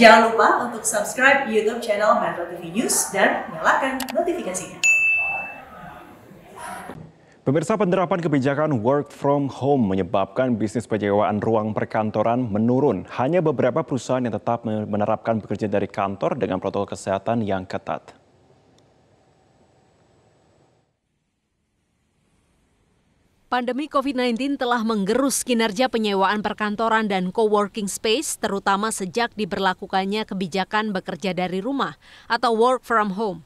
Jangan lupa untuk subscribe YouTube channel Metro TV News dan nyalakan notifikasinya. Pemirsa penerapan kebijakan work from home menyebabkan bisnis penyewaan ruang perkantoran menurun. Hanya beberapa perusahaan yang tetap menerapkan bekerja dari kantor dengan protokol kesehatan yang ketat. Pandemi COVID-19 telah menggerus kinerja penyewaan perkantoran dan co-working space, terutama sejak diberlakukannya kebijakan bekerja dari rumah atau work from home.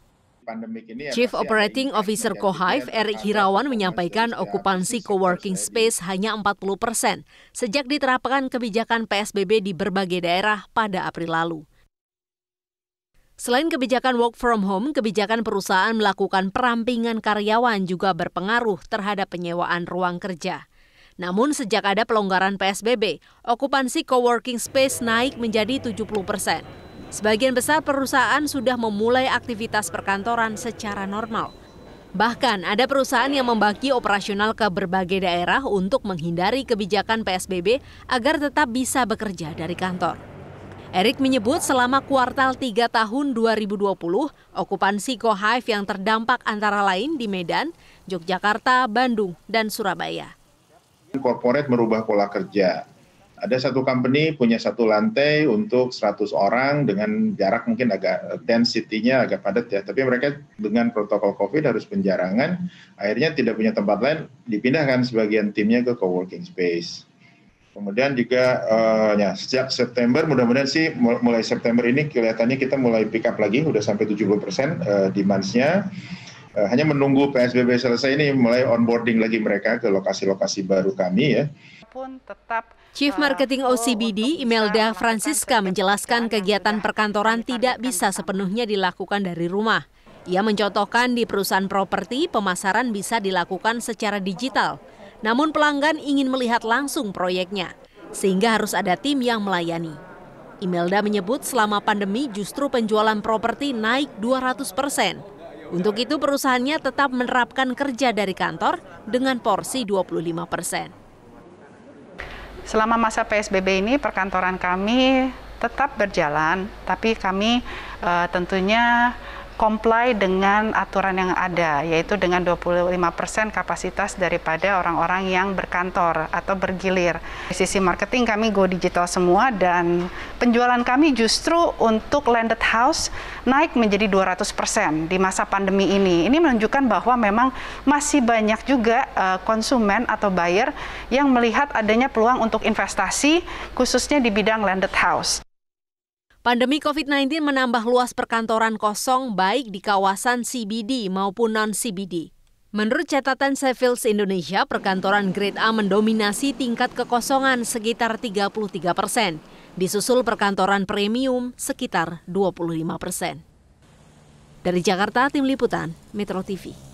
ini Chief Operating Officer Kohive Erik Hirawan menyampaikan okupansi co-working space hanya 40 persen sejak diterapkan kebijakan PSBB di berbagai daerah pada April lalu. Selain kebijakan work from home, kebijakan perusahaan melakukan perampingan karyawan juga berpengaruh terhadap penyewaan ruang kerja. Namun sejak ada pelonggaran PSBB, okupansi co-working space naik menjadi 70 persen. Sebagian besar perusahaan sudah memulai aktivitas perkantoran secara normal. Bahkan ada perusahaan yang membagi operasional ke berbagai daerah untuk menghindari kebijakan PSBB agar tetap bisa bekerja dari kantor. Erik menyebut selama kuartal 3 tahun 2020, okupansi hive yang terdampak antara lain di Medan, Yogyakarta, Bandung, dan Surabaya. Korporat merubah pola kerja. Ada satu company punya satu lantai untuk 100 orang dengan jarak mungkin agak density-nya agak padat ya. Tapi mereka dengan protokol COVID harus penjarangan, akhirnya tidak punya tempat lain, dipindahkan sebagian timnya ke co-working space. Kemudian juga uh, ya sejak September mudah-mudahan sih mulai September ini kelihatannya kita mulai pick up lagi udah sampai 70% puluh uh, eh, demand-nya. Uh, eh, hanya menunggu PSBB selesai ini mulai onboarding lagi mereka ke lokasi-lokasi baru kami ya. Pun tetap Chief Marketing OCBD Imelda Francisca menjelaskan kegiatan perkantoran tidak bisa sepenuhnya dilakukan dari rumah. Ia mencontohkan di perusahaan properti pemasaran bisa dilakukan secara digital. Namun pelanggan ingin melihat langsung proyeknya, sehingga harus ada tim yang melayani. Imelda menyebut selama pandemi justru penjualan properti naik 200 persen. Untuk itu perusahaannya tetap menerapkan kerja dari kantor dengan porsi 25 persen. Selama masa PSBB ini perkantoran kami tetap berjalan, tapi kami uh, tentunya comply dengan aturan yang ada, yaitu dengan 25% kapasitas daripada orang-orang yang berkantor atau bergilir. Di sisi marketing kami go digital semua dan penjualan kami justru untuk landed house naik menjadi 200% di masa pandemi ini. Ini menunjukkan bahwa memang masih banyak juga eh, konsumen atau buyer yang melihat adanya peluang untuk investasi khususnya di bidang landed house. Pandemi COVID-19 menambah luas perkantoran kosong baik di kawasan CBD maupun non-CBD. Menurut catatan Sevils Indonesia, perkantoran grade A mendominasi tingkat kekosongan sekitar 33 persen, disusul perkantoran premium sekitar 25 persen. Dari Jakarta, Tim Liputan, Metro TV.